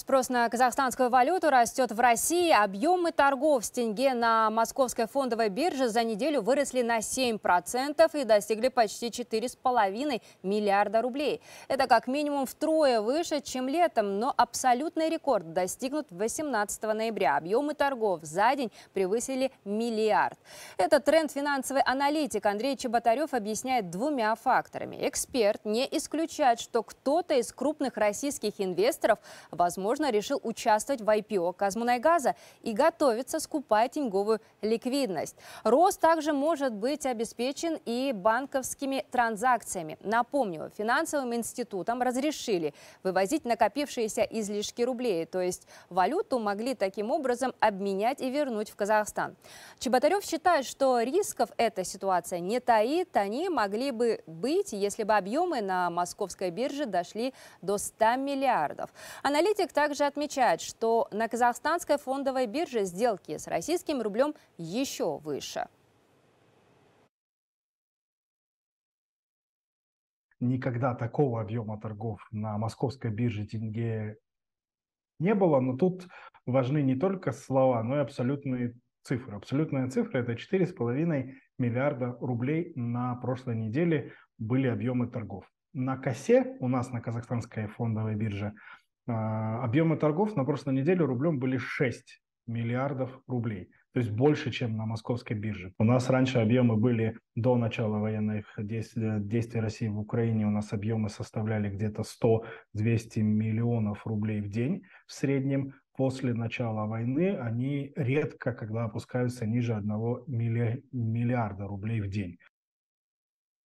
Спрос на казахстанскую валюту растет в России. Объемы торгов с тенге на московской фондовой бирже за неделю выросли на 7% и достигли почти 4,5 миллиарда рублей. Это как минимум втрое выше, чем летом, но абсолютный рекорд достигнут 18 ноября. Объемы торгов за день превысили миллиард. Этот тренд финансовый аналитик Андрей Чеботарев объясняет двумя факторами. Эксперт не исключает, что кто-то из крупных российских инвесторов, возможно, возможно, решил участвовать в IPO Казмунайгаза и готовится скупать тенговую ликвидность. Рост также может быть обеспечен и банковскими транзакциями. Напомню, финансовым институтам разрешили вывозить накопившиеся излишки рублей, то есть валюту могли таким образом обменять и вернуть в Казахстан. Чеботарев считает, что рисков эта ситуация не таит, они могли бы быть, если бы объемы на московской бирже дошли до 100 миллиардов. Аналитик также отмечает, что на казахстанской фондовой бирже сделки с российским рублем еще выше. Никогда такого объема торгов на московской бирже тенге не было, но тут важны не только слова, но и абсолютные цифры. Абсолютная цифра – это 4,5 миллиарда рублей на прошлой неделе были объемы торгов. На косе у нас на казахстанской фондовой бирже а, объемы торгов на прошлой неделе рублем были 6 миллиардов рублей. То есть больше, чем на московской бирже. У нас раньше объемы были до начала военных действий, России в Украине. У нас объемы составляли где-то 100-200 миллионов рублей в день в среднем. После начала войны они редко, когда опускаются ниже 1 миллиарда рублей в день.